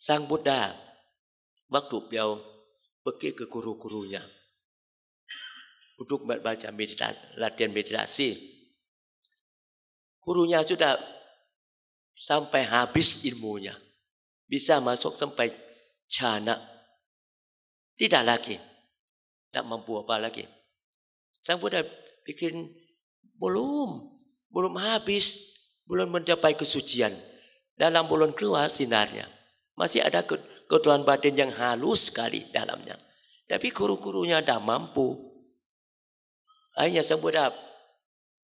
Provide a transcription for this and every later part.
Sang Buddha waktu beliau pergi ke guru-gurunya untuk baca meditasi, latihan meditasi. Gurunya sudah sampai habis ilmunya. Bisa masuk sampai jana. Tidak lagi. Tidak mampu apa lagi. Sang Buddha bikin belum. Belum habis. Belum mencapai kesucian. Dalam belum keluar sinarnya. Masih ada ketuhan batin yang halus sekali dalamnya. Tapi guru-gurunya tidak mampu. hanya sang budak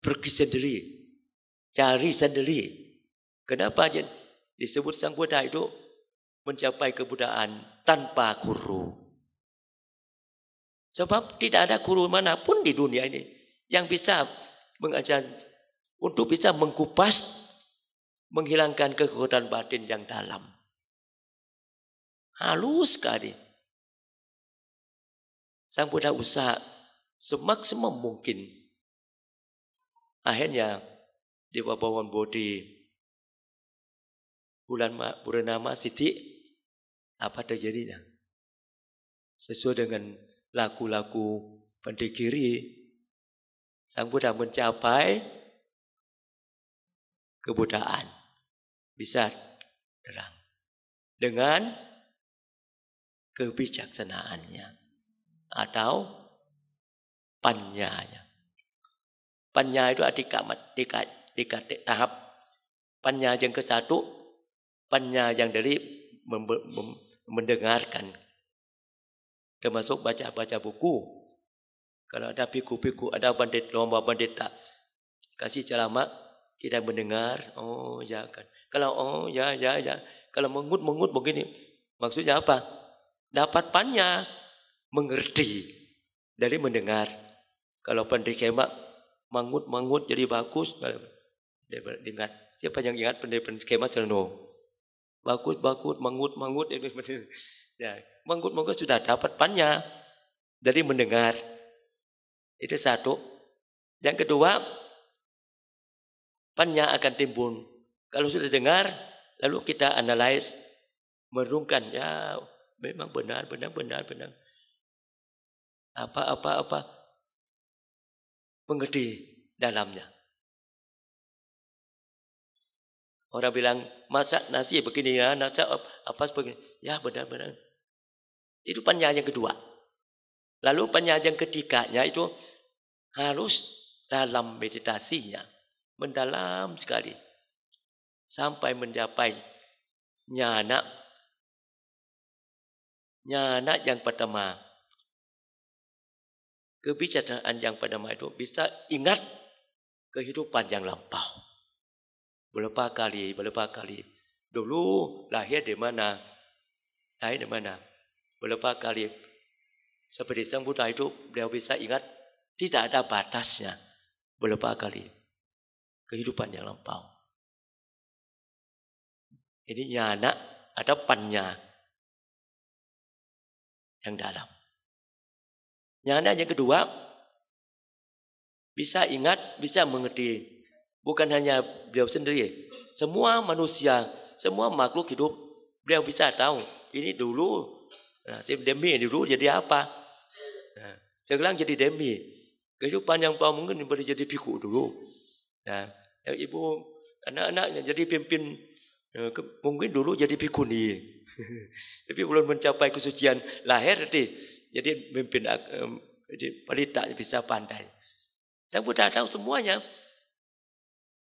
pergi sendiri. Cari sendiri. Kenapa jen? Disebut sang Buddha itu mencapai kebudayaan tanpa guru. Sebab tidak ada guru manapun di dunia ini yang bisa mengajar untuk bisa mengkupas menghilangkan kekuatan batin yang dalam. Halus sekali. Sang Buddha usaha semaksimum mungkin. Akhirnya Dewa Bawon Bodhi bulan purnama Sidik apa terjadinya? Sesuai dengan laku-laku pendekiri, Sang Buddha mencapai kebudaan. Bisa terang. Dengan kebijaksanaannya atau panyanya. Panya itu ada tiga, dekat tahap. Panya yang ke satu, panya yang dari mem, mem, mendengarkan. Termasuk baca-baca buku. Kalau ada piku-piku, ada bandit lomba tak kasih ceramah, kita mendengar, oh ya kan. Kalau oh ya ya ya, kalau mengut mengut begini, maksudnya apa? Dapat pannya mengerti dari mendengar. Kalau pendek kemak mangut-mangut jadi bagus. Dengar. Siapa yang ingat pendek-pendek kemak selalu Bagus-bagus, mangut-mangut. Ya, mangut-mangut sudah dapat pannya dari mendengar. Itu satu. Yang kedua, pannya akan timbun. Kalau sudah dengar, lalu kita analyze merungkan, ya Memang benar, benar, benar, benar. Apa, apa, apa. Mengerti dalamnya. Orang bilang, masak nasi begini ya, nasi apa sebagainya. Ya benar, benar. Itu penyajian kedua. Lalu penyajian ketiganya itu harus dalam meditasinya. Mendalam sekali. Sampai mencapai nyana Nyana yang pertama. Kebijaksanaan yang pertama itu bisa ingat kehidupan yang lampau. Berapa kali, berapa kali. Dulu lahir di mana? Lahir di mana? Berapa kali? Seperti Sang Buddha itu beliau bisa ingat tidak ada batasnya. Berapa kali? Kehidupan yang lampau. Ini nyana ada panjang yang dalam. Yang ada yang kedua, bisa ingat, bisa mengerti. Bukan hanya beliau sendiri, semua manusia, semua makhluk hidup, beliau bisa tahu. Ini dulu, nah, demi dulu jadi apa? Nah, sekarang jadi demi. Kehidupan yang baru mungkin boleh jadi piku dulu. Nah, ibu anak-anaknya jadi pimpin eh, mungkin dulu jadi pikuni tapi belum mencapai kesucian lahir nanti jadi memimpin eh, jadi pelita bisa pandai. Sang Buddha tahu semuanya.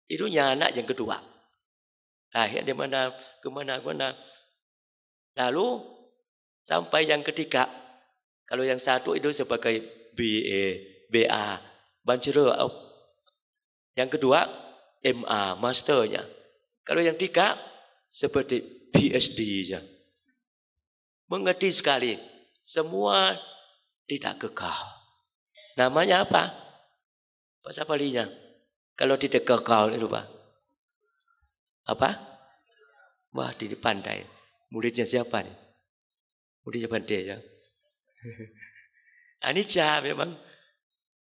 Idunya anak yang kedua. Lahir di mana kemana mana. Lalu sampai yang ketiga. Kalau yang satu itu sebagai BA, BA, Bachelor yang kedua MA, masternya. Kalau yang tiga seperti PhD-nya mengerti sekali. Semua tidak kekal Namanya apa? Bahasa Balinya. Kalau tidak kekal itu apa? Apa? Wah, depan pandai. Muridnya siapa nih? Muridnya pandai ya. Nah, jahat memang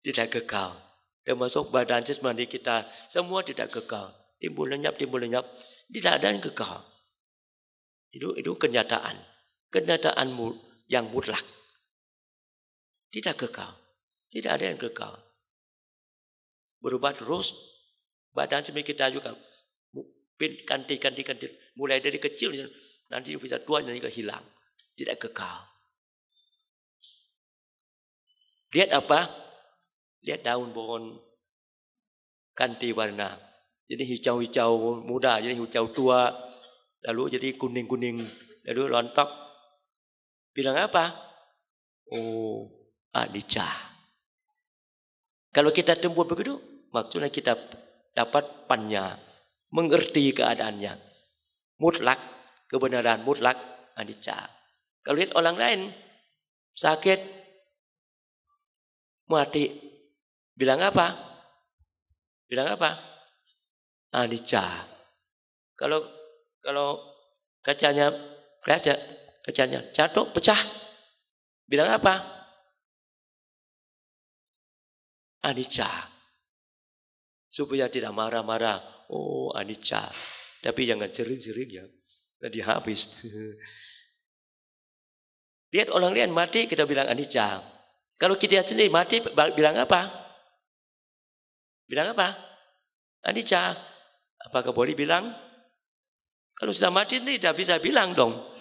tidak kekal Termasuk badan jasmani kita semua tidak kekal Timbul lenyap, timbul lenyap. Tidak ada yang kekal Itu, itu kenyataan. kenyataanmu yang mutlak. Tidak kekal. Tidak ada yang kekal. Berubah terus. Badan semi kita kan. juga. Ganti, ganti, ganti. Mulai dari kecil. Nanti bisa tua dan juga hilang. Tidak kekal. Lihat apa? Lihat daun pohon. Ganti warna. Jadi hijau-hijau muda. Jadi hijau tua. Lalu jadi kuning-kuning. Lalu lontok. Bilang apa? Oh, alijah. Kalau kita tempuh begitu, maksudnya kita dapat pannya, mengerti keadaannya. Mutlak, kebenaran mutlak, anicca. Kalau lihat orang lain, sakit, mati, bilang apa? Bilang apa? Anicca. Kalau kalau kacanya kaca kerjanya jatuh pecah bilang apa anicca supaya tidak marah-marah oh anicca tapi jangan jering-jering ya tadi habis lihat orang lain mati kita bilang anicca kalau kita sendiri mati bilang apa bilang apa anicca apakah boleh bilang kalau sudah mati ini tidak bisa bilang dong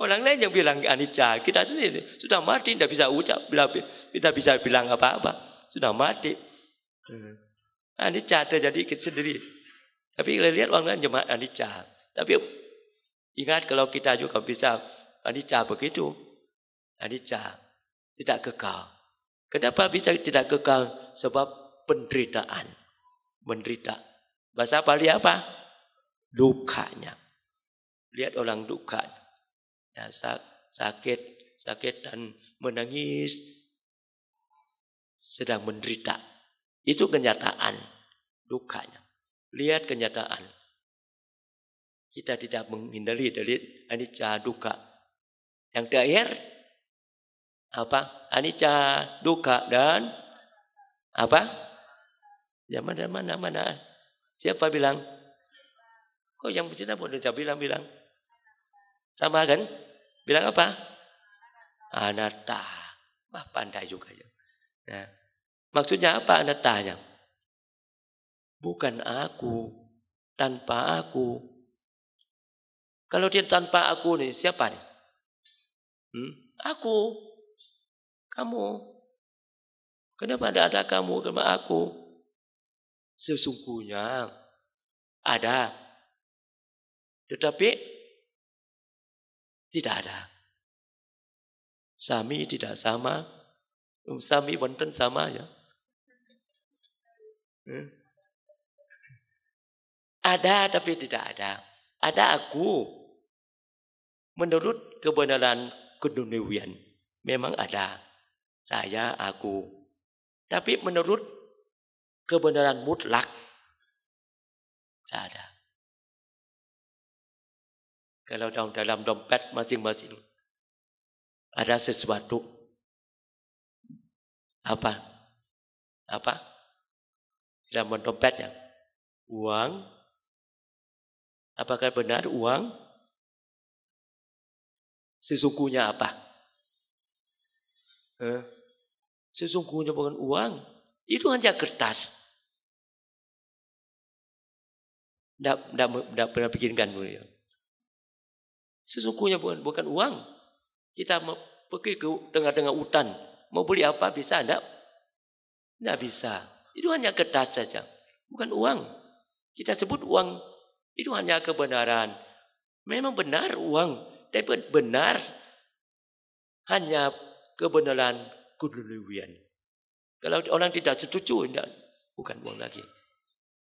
Orang lain yang bilang anicca, kita sendiri sudah mati, tidak bisa ucap, tidak bisa bilang apa-apa, sudah mati. Hmm. Anicca ada jadi kita sendiri. Tapi kita lihat orang lain cuma anicca. Tapi ingat kalau kita juga bisa anicca begitu, anicca tidak kekal. Kenapa bisa tidak kekal? Sebab penderitaan, menderita. Bahasa Bali apa? Lukanya. Lihat orang duka, ya, sakit, sakit dan menangis, sedang menderita. Itu kenyataan dukanya. Lihat kenyataan. Kita tidak menghindari dari anicca duka. Yang terakhir apa? Anicca duka dan apa? Ya mana mana mana. Siapa bilang? kok yang bercinta boleh bilang bilang. Sama kan? Bilang apa? anata Wah pandai juga. Ya. Nah, maksudnya apa anattanya? Bukan aku, tanpa aku. Kalau dia tanpa aku nih, siapa nih? Hmm? Aku, kamu. Kenapa ada ada kamu, sama aku? Sesungguhnya ada. Tetapi tidak ada. Sami tidak sama. Oh, sami wonten sama ya. Eh? Ada tapi tidak ada. Ada aku. Menurut kebenaran keduniaan memang ada. Saya, aku. Tapi menurut kebenaran mutlak tidak ada. Kalau dalam dompet masing-masing ada sesuatu. Apa? Apa? Dalam dompetnya. Uang. Apakah benar uang? Sesungguhnya apa? Eh? Sesungguhnya bukan uang. Itu hanya kertas. Tidak pernah pikirkan. Gitu. Sesungguhnya bukan bukan uang. Kita pergi ke tengah-tengah hutan, mau beli apa bisa Anda? Tidak bisa. Itu hanya kertas saja, bukan uang. Kita sebut uang itu hanya kebenaran. Memang benar uang, tapi benar hanya kebenaran keduniaan. Kalau orang tidak setuju, tidak, bukan uang lagi.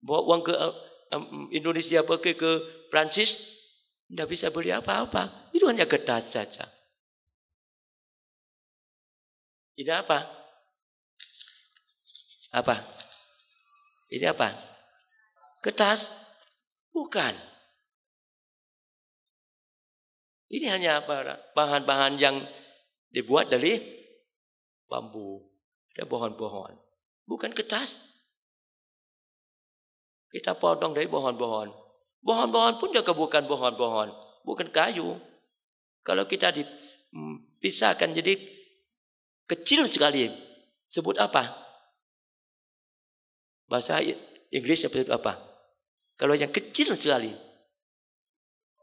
Bawa uang ke um, Indonesia pergi ke Prancis, tidak bisa beli apa-apa. Itu hanya getas saja. Ini apa? Apa? Ini apa? Kertas? Bukan. Ini hanya bahan-bahan yang dibuat dari bambu. Ada pohon-pohon. Bukan kertas. Kita potong dari pohon-pohon. Bohon-bohon pun juga bukan bohon-bohon, bukan kayu. Kalau kita dipisahkan jadi kecil sekali. Sebut apa? Bahasa Inggrisnya sebut apa? Kalau yang kecil sekali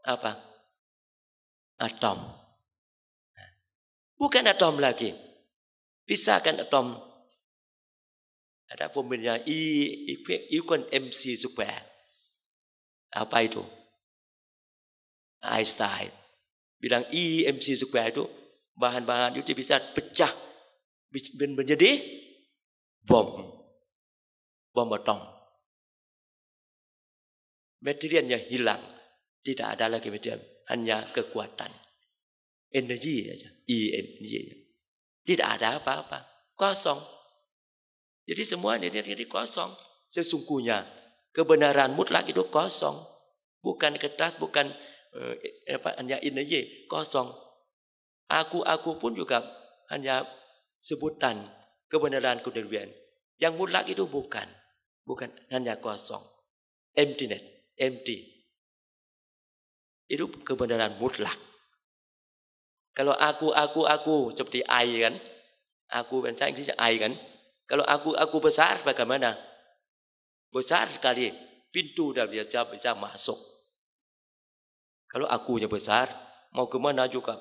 apa? Atom. Bukan atom lagi. Pisahkan atom. Ada formulanya E equal MC square apa itu? Einstein. Bilang I MC square itu bahan-bahan itu bisa pecah menjadi bom. Bom atom. Materialnya hilang. Tidak ada lagi material. Hanya kekuatan. Energi saja. E energi. Tidak ada apa-apa. Kosong. Jadi semua energi kosong. Sesungguhnya Kebenaran mutlak itu kosong. Bukan kertas, bukan eh, apa, hanya energi, kosong. Aku-aku pun juga hanya sebutan kebenaran kedelian. Yang mutlak itu bukan. Bukan hanya kosong. Emptiness, empty. Itu kebenaran mutlak. Kalau aku, aku, aku seperti air kan. Aku bahasa Inggrisnya air kan. Kalau aku, aku besar bagaimana? besar sekali pintu dah dia bisa masuk. Kalau aku yang besar, mau ke mana juga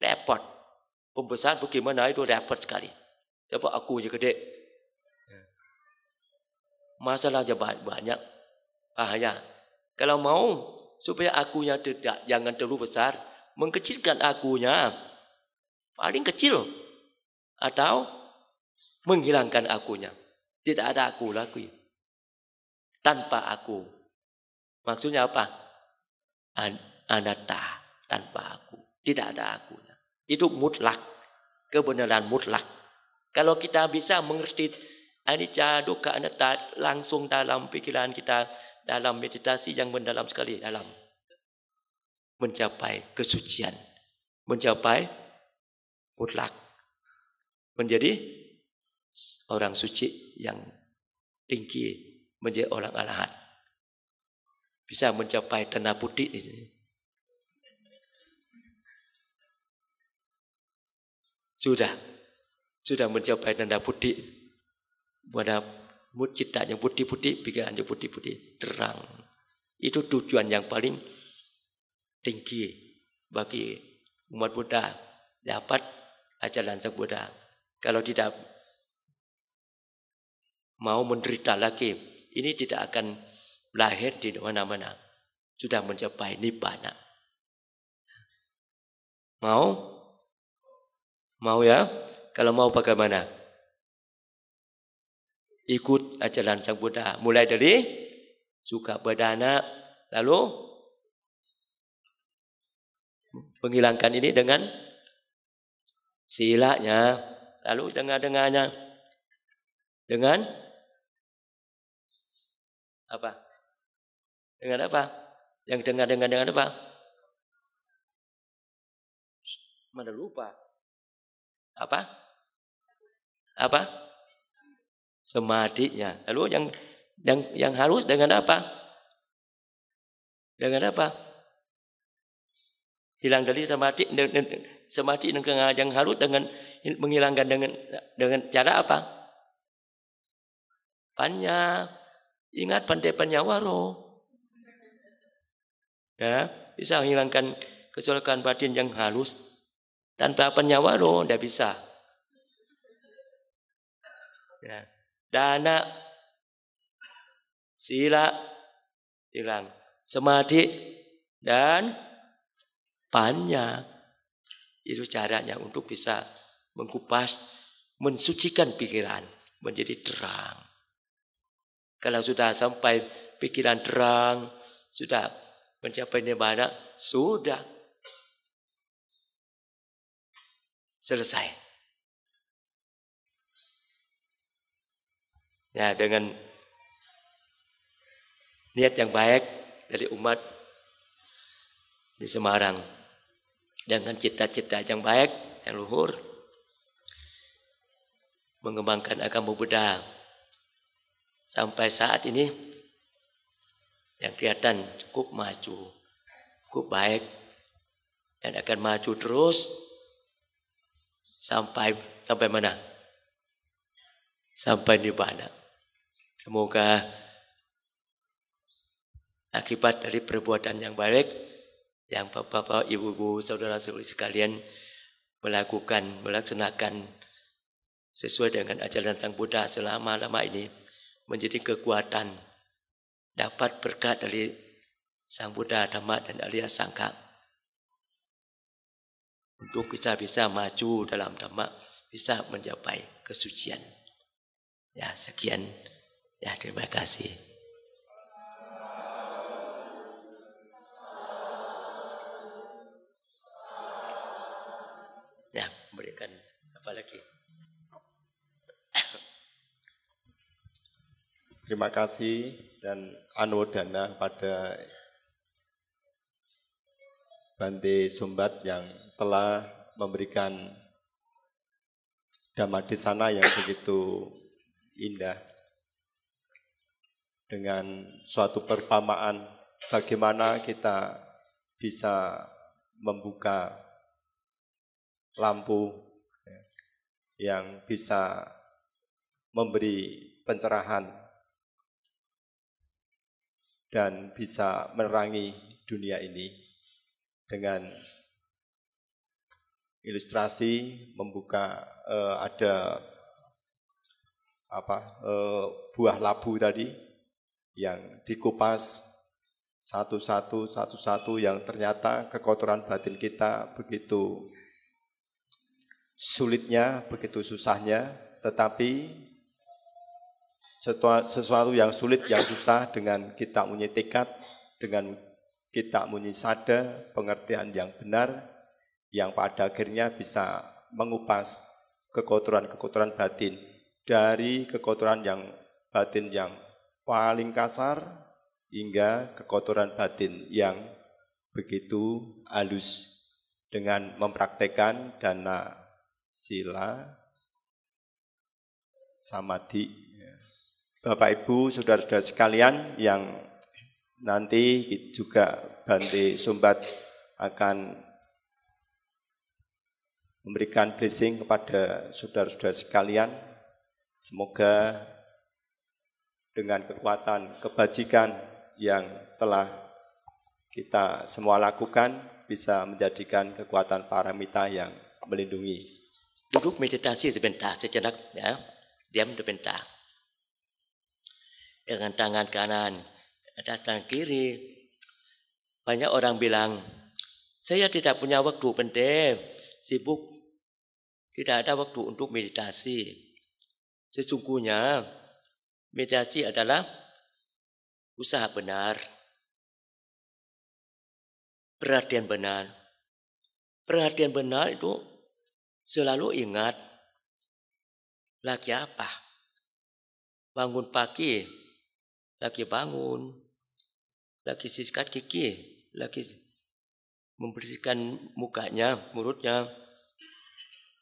repot. Pembesaran bagaimana itu repot sekali. Siapa aku je gede. Masalahnya banyak. Bahaya. Kalau mau supaya aku yang tidak jangan terlalu besar, mengkecilkan aku akunya paling kecil atau menghilangkan aku akunya. Tidak ada aku lagi. tanpa aku. Maksudnya apa? An tanpa aku. Tidak ada aku. Itu mutlak. Kebenaran mutlak. Kalau kita bisa mengerti anicca, ah, dukkha, anatta langsung dalam pikiran kita, dalam meditasi yang mendalam sekali, dalam mencapai kesucian, mencapai mutlak, menjadi orang suci yang tinggi menjadi orang alahat. Bisa mencapai tanah putih di sini. Sudah. Sudah mencapai tanda putih. Pada yang putih-putih, pikiran yang putih-putih, terang. Itu tujuan yang paling tinggi bagi umat Buddha dapat ajaran sang Buddha. Kalau tidak mau menderita lagi ini tidak akan lahir di mana-mana. Sudah mencapai nibbana. Mau? Mau ya? Kalau mau bagaimana? Ikut ajaran Sang Buddha. Mulai dari suka berdana. Lalu menghilangkan ini dengan silanya. Lalu dengar-dengarnya dengan apa? Dengan apa? Yang dengan dengan dengan apa? Mana lupa? Apa? Apa? Semadinya. Lalu yang yang yang harus dengan apa? Dengan apa? Hilang dari samadhi samadhi dengan yang harus dengan menghilangkan dengan dengan cara apa? Banyak Ingat pandai roh. Ya, bisa menghilangkan kecelakaan batin yang halus tanpa roh tidak bisa. Ya. Dana sila hilang, semadi dan panya itu caranya untuk bisa mengkupas, mensucikan pikiran menjadi terang. Kalau sudah sampai pikiran terang, sudah mencapai nirvana, sudah selesai. Nah, dengan niat yang baik dari umat di Semarang dengan cita-cita yang baik, yang luhur, mengembangkan agama Buddha sampai saat ini yang kelihatan cukup maju, cukup baik dan akan maju terus sampai sampai mana? Sampai di mana? Semoga akibat dari perbuatan yang baik yang bapak-bapak, ibu-ibu, saudara-saudari sekalian melakukan, melaksanakan sesuai dengan ajaran Sang Buddha selama lama ini menjadi kekuatan dapat berkat dari Sang Buddha, Dhamma, dan alias Sangka. Untuk kita bisa maju dalam Dhamma, bisa mencapai kesucian. Ya, sekian. Ya, terima kasih. Ya, berikan apa lagi? Terima kasih dan anodana pada Bante Sumbat yang telah memberikan dhamma di sana yang begitu indah dengan suatu perpamaan bagaimana kita bisa membuka lampu yang bisa memberi pencerahan dan bisa menerangi dunia ini dengan ilustrasi membuka uh, ada apa uh, buah labu tadi yang dikupas satu-satu satu-satu yang ternyata kekotoran batin kita begitu sulitnya, begitu susahnya, tetapi sesuatu yang sulit, yang susah dengan kita punya tekad, dengan kita punya sada, pengertian yang benar, yang pada akhirnya bisa mengupas kekotoran-kekotoran batin dari kekotoran yang batin yang paling kasar hingga kekotoran batin yang begitu halus dengan mempraktekkan dana sila samadhi Bapak Ibu, saudara-saudara sekalian yang nanti juga Bante Sumbat akan memberikan blessing kepada saudara-saudara sekalian. Semoga dengan kekuatan kebajikan yang telah kita semua lakukan bisa menjadikan kekuatan paramita yang melindungi. Duduk meditasi sebentar sejenak ya, diam sebentar dengan tangan kanan, ada tangan kiri. Banyak orang bilang, saya tidak punya waktu penting sibuk, tidak ada waktu untuk meditasi. Sesungguhnya, meditasi adalah usaha benar, perhatian benar. Perhatian benar itu selalu ingat lagi apa. Bangun pagi, lagi bangun, lagi sikat gigi, lagi membersihkan mukanya, mulutnya,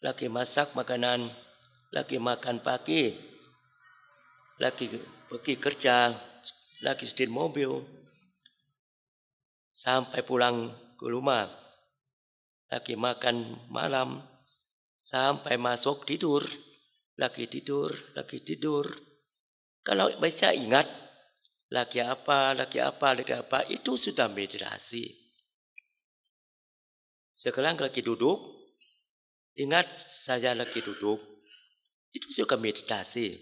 lagi masak makanan, lagi makan pagi, lagi pergi kerja, lagi setir mobil, sampai pulang ke rumah, lagi makan malam, sampai masuk tidur, lagi tidur, lagi tidur. Kalau bisa ingat, laki apa, laki apa, laki apa, itu sudah meditasi. Sekarang lagi duduk, ingat saya lagi duduk, itu juga meditasi.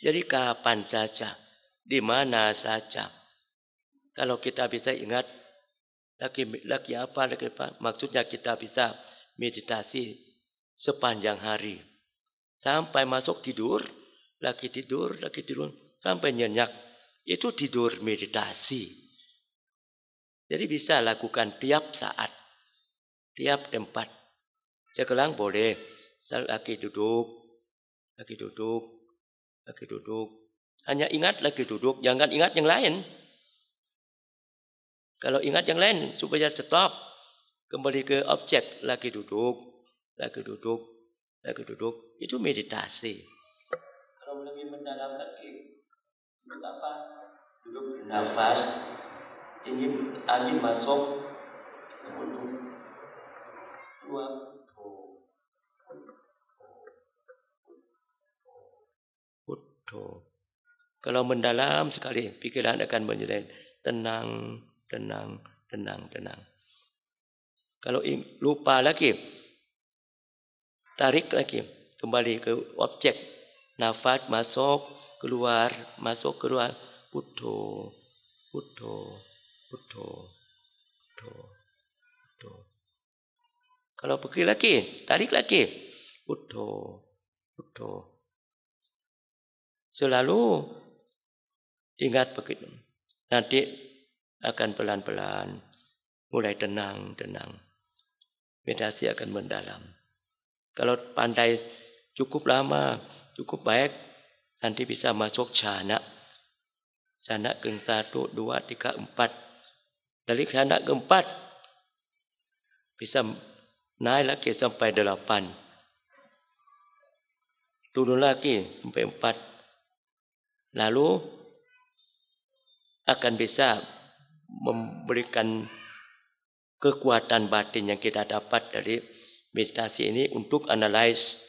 Jadi kapan saja, di mana saja. Kalau kita bisa ingat laki lagi apa, lagi apa, maksudnya kita bisa meditasi sepanjang hari. Sampai masuk tidur, lagi tidur, lagi tidur, sampai nyenyak. Itu tidur meditasi. Jadi bisa lakukan tiap saat, tiap tempat. Sekarang boleh, saya lagi duduk, lagi duduk, lagi duduk. Hanya ingat lagi duduk, jangan ingat yang lain. Kalau ingat yang lain supaya stop, kembali ke objek, lagi duduk, lagi duduk, lagi duduk. Itu meditasi. Kalau lebih mendalam lagi, untuk apa? nafas ingin angin masuk untuk dua Kalau mendalam sekali, pikiran akan menjadi tenang, tenang, tenang, tenang. Kalau lupa lagi, tarik lagi, kembali ke objek. Nafas masuk, keluar, masuk, keluar. Putuh. พุทโธ kalau pergi lagi, tarik lagi. Buddha, Selalu ingat begitu. Nanti akan pelan-pelan mulai tenang-tenang. Meditasi akan mendalam. Kalau pandai cukup lama, cukup baik, nanti bisa masuk jana sana ke satu, dua, tiga, empat. Dari sanak empat bisa naik lagi sampai delapan. Turun lagi sampai empat. Lalu akan bisa memberikan kekuatan batin yang kita dapat dari meditasi ini untuk analyze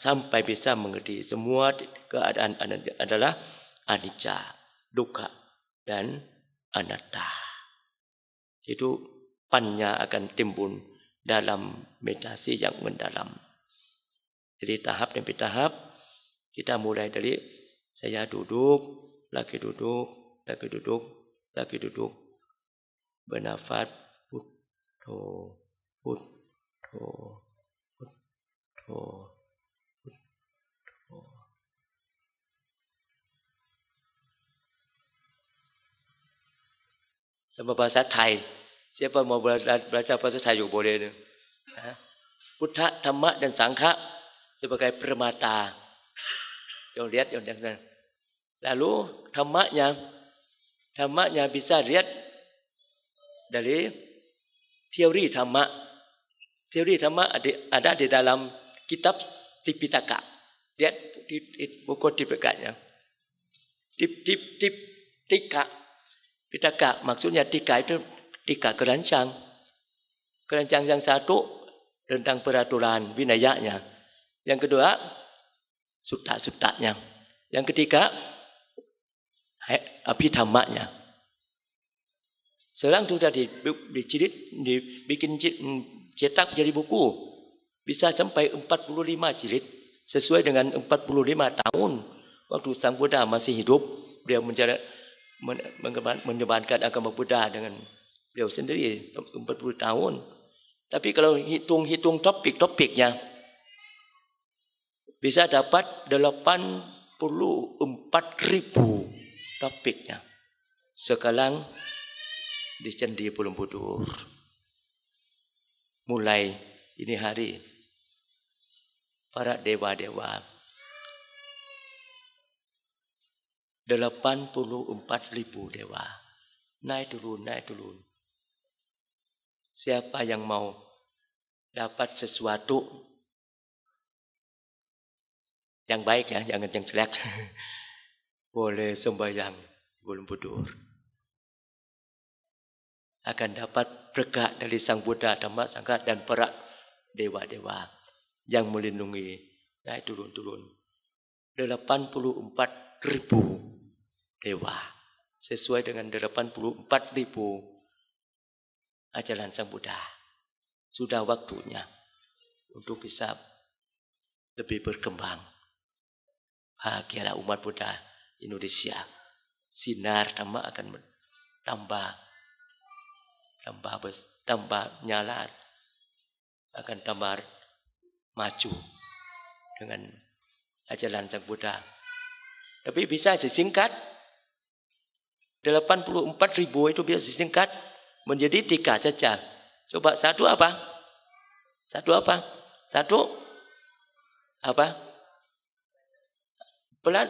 sampai bisa mengerti semua keadaan adalah anicca, duka dan anatta. Itu pannya akan timbul dalam meditasi yang mendalam. Jadi tahap demi tahap kita mulai dari saya duduk, lagi duduk, lagi duduk, lagi duduk, bernafas, put, to, put, to, put, to. sama bahasa Thai. Siapa mau belajar bahasa Thai juga boleh. Nih. Buddha, Dhamma, dan Sangha sebagai permata. Yang lihat, yang lihat. Lalu Dhammanya, Dhammanya bisa lihat dari teori Dhamma. Teori Dhamma ada di dalam kitab Tipitaka. Lihat di buku tipitaka Tip, tip, tip, tika Pitaka maksudnya tiga itu tiga kerancang, kerancang yang satu tentang peraturan winayanya. Yang kedua sutta-suttanya. Yang ketiga abhidhamanya. Sekarang sudah di, dijilid, dibikin cetak jadi buku. Bisa sampai 45 jilid sesuai dengan 45 tahun waktu Sang Buddha masih hidup. Beliau menjalani menyebarkan agama Buddha dengan beliau sendiri 40 tahun. Tapi kalau hitung-hitung topik-topiknya bisa dapat 84 ribu topiknya. Sekarang di Candi Borobudur. Mulai ini hari para dewa-dewa 84 ribu dewa. Naik turun, naik turun. Siapa yang mau dapat sesuatu yang baik ya, jangan yang jelek. Boleh sembahyang belum budur. Akan dapat berkat dari Sang Buddha, Dhamma, sangka dan para dewa-dewa yang melindungi. Naik turun-turun. 84 ribu dewa sesuai dengan 84 ribu ajaran Sang Buddha. Sudah waktunya untuk bisa lebih berkembang. Bahagialah umat Buddha Indonesia. Sinar tambah akan tambah tambah bes, tambah nyala akan tambah maju dengan ajaran Sang Buddha. Tapi bisa disingkat 84 ribu itu bisa disingkat menjadi tiga saja. Coba satu apa? Satu apa? Satu apa? Pelan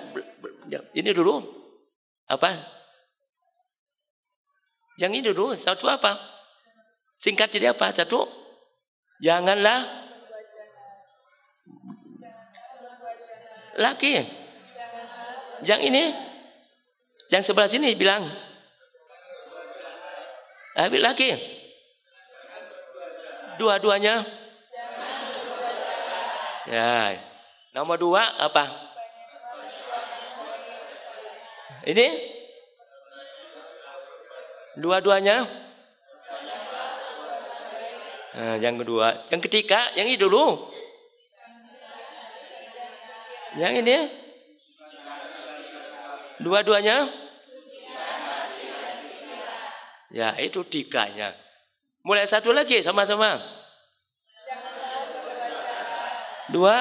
ya, ini dulu apa? Yang ini dulu satu apa? Singkat jadi apa? Satu janganlah laki. Yang ini yang sebelah sini bilang. Habis lagi. Dua-duanya. Ya. Nomor dua apa? Ini? Dua-duanya? Nah, yang kedua. Yang ketiga, yang ini dulu. Yang ini? Dua-duanya? Ya, itu tiganya. Mulai satu lagi sama-sama. Dua.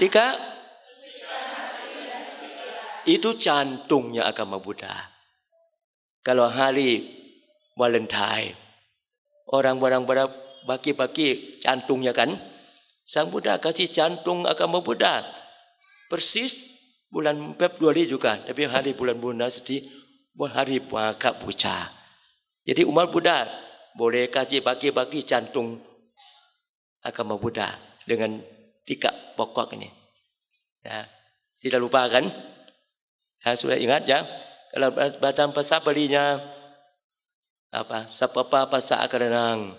Tiga. Itu jantungnya agama Buddha. Kalau hari Valentine, orang-orang bagi-bagi jantungnya kan. Sang Buddha kasih jantung agama Buddha persis bulan Februari juga tapi hari bulan bulan sedih hari agak puja jadi umat Buddha boleh kasih bagi-bagi jantung agama Buddha dengan tiga pokok ini ya, tidak lupa kan ya, sudah ingat ya kalau batang bahasa belinya apa sapapa bahasa akaranang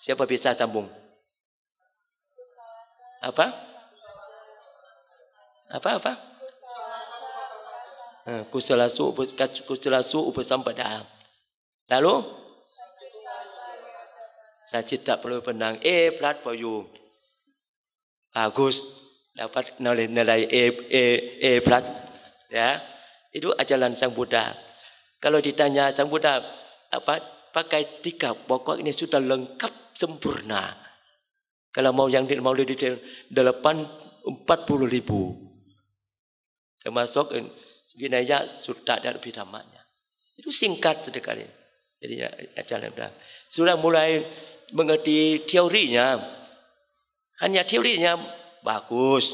siapa bisa sambung apa apa apa eh, kusala su kusala su upasampada lalu sajita perlu penang e plat for you bagus dapat nilai nilai e e e plat ya itu ajaran sang Buddha kalau ditanya sang Buddha apa pakai tiga pokok ini sudah lengkap sempurna kalau mau yang mau detail delapan empat puluh ribu termasuk binaya sudah dan bidamanya. Itu singkat sekali. Jadi ajaran ya, ya, Buddha. Sudah mulai mengerti teorinya. Hanya teorinya bagus,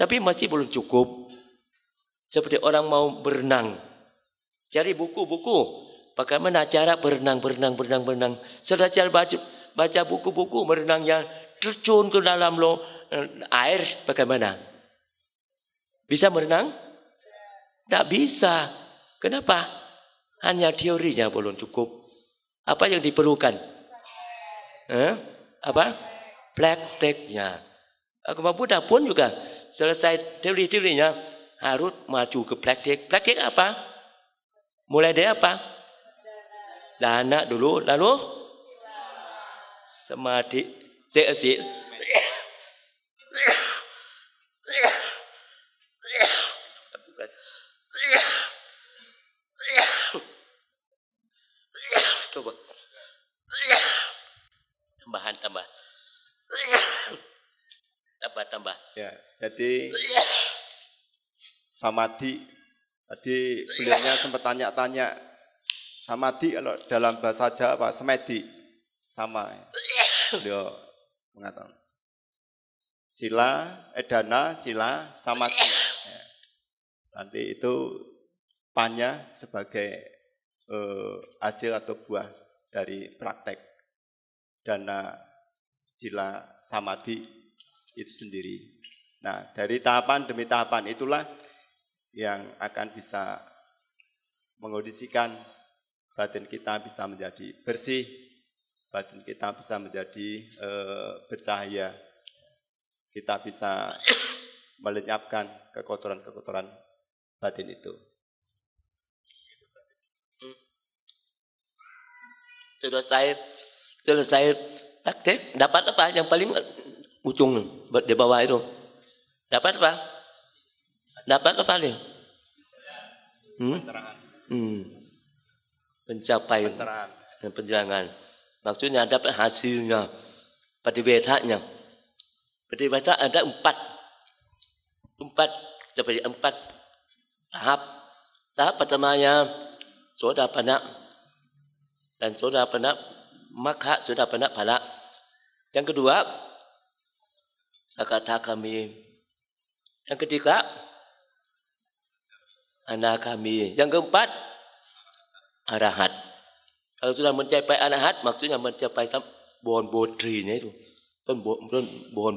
tapi masih belum cukup. Seperti orang mau berenang, cari buku-buku bagaimana cara berenang, berenang, berenang, berenang. Setelah cara baca, baca buku-buku berenangnya terjun ke dalam lo eh, air bagaimana? Bisa berenang? Tidak bisa. Kenapa? Hanya teorinya belum cukup. Apa yang diperlukan? Eh? Apa? Prakteknya. Eh, kemampuan pun juga selesai teori-teorinya harus maju ke praktek. Praktek apa? Mulai dari apa? Dana dulu, lalu? Samadhi. Sik, tambah tambah ya jadi samadhi tadi beliaunya sempat tanya-tanya samadhi kalau dalam bahasa Jawa apa semedi sama beliau mengatakan sila edana eh, sila samadhi ya. nanti itu panya sebagai eh, hasil atau buah dari praktek dana sila samadhi itu sendiri. Nah, dari tahapan demi tahapan itulah yang akan bisa mengondisikan batin kita bisa menjadi bersih, batin kita bisa menjadi e, bercahaya, kita bisa melenyapkan kekotoran-kekotoran batin itu. Hmm. Sudah saya, sudah saya Praktek dapat apa? Yang paling ujung di bawah itu. Dapat apa? Dapat apa nih? Hmm? Hmm. Pencapaian. Dan penjelangan. Maksudnya dapat hasilnya. Patiwetanya. Patiweta ada empat. Empat. Seperti empat tahap. Tahap pertamanya sodapanak dan sodapanak maka sodapanak palak Yang kedua, sakata kami. Yang ketiga, anak kami. Yang keempat, arahat. Kalau sudah mencapai arahat, maksudnya mencapai bon bodrinya itu. Ton bon, ton bon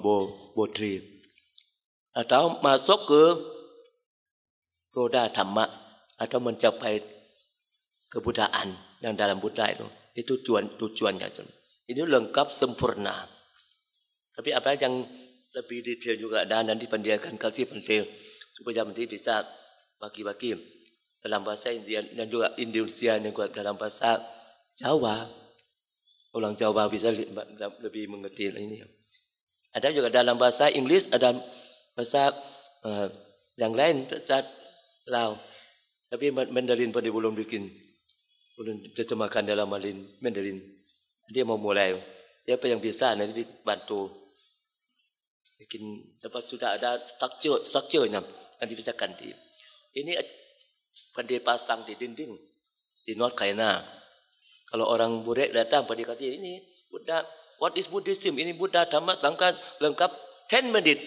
bodri. Atau masuk ke roda dhamma atau mencapai kebudayaan yang dalam Buddha itu. Itu tujuan tujuannya. Ini lengkap sempurna. Tapi apa yang lebih detail juga dan nanti pendidikan kasih penting supaya nanti bisa bagi-bagi dalam bahasa India dan juga Indonesia yang kuat dalam bahasa Jawa. Orang Jawa bisa lebih mengerti ini. Ada juga dalam bahasa Inggris, ada bahasa uh, yang lain, bahasa Lao. Tapi Mandarin pada belum bikin, belum diterjemahkan dalam Mandarin dia mau mulai dia apa yang bisa nanti bantu bikin dapat sudah ada struktur strukturnya nanti bisa ganti ini pandai pasang di dinding di North Carolina kalau orang burek datang pada kata ini Buddha what is Buddhism ini Buddha tamat Sangka lengkap 10 menit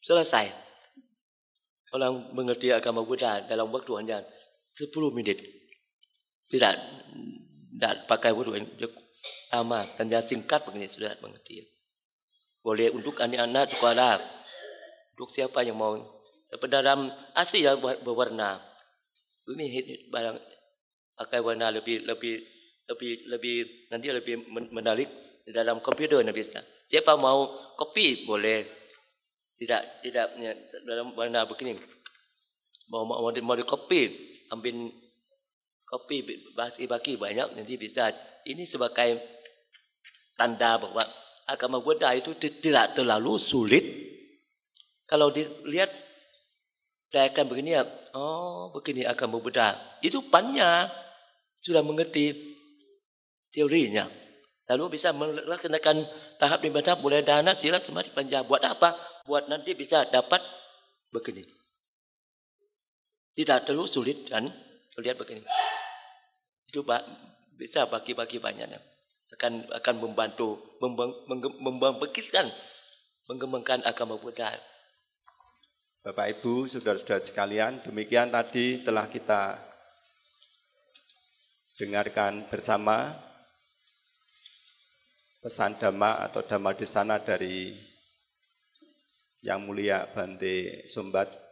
selesai orang mengerti agama Buddha dalam waktu hanya 10 menit tidak tidak pakai huruf sama tanda singkat begini sudah mengerti boleh untuk anak-anak sekolah untuk siapa yang mau pendalam asli yang berwarna ini barang pakai warna lebih lebih lebih lebih nanti lebih menarik di dalam komputer nabi bisa siapa mau kopi boleh tidak tidak dalam warna begini mau mau mau, mau di kopi ambil Kopi bahas ibaki banyak nanti bisa. Ini sebagai tanda bahwa agama Buddha itu tidak terlalu sulit. Kalau dilihat dayakan begini ya, oh begini agama Buddha. Itu banyak sudah mengerti teorinya. Lalu bisa melaksanakan tahap di tahap mulai dana sila semati panja. Buat apa? Buat nanti bisa dapat begini. Tidak terlalu sulit kan? Lihat begini itu pak bisa bagi-bagi banyaknya akan akan membantu membangkitkan mengembangkan agama Buddha. Bapak Ibu, saudara-saudara sekalian, demikian tadi telah kita dengarkan bersama pesan dhamma atau dhamma sana dari Yang Mulia Bante Sumbat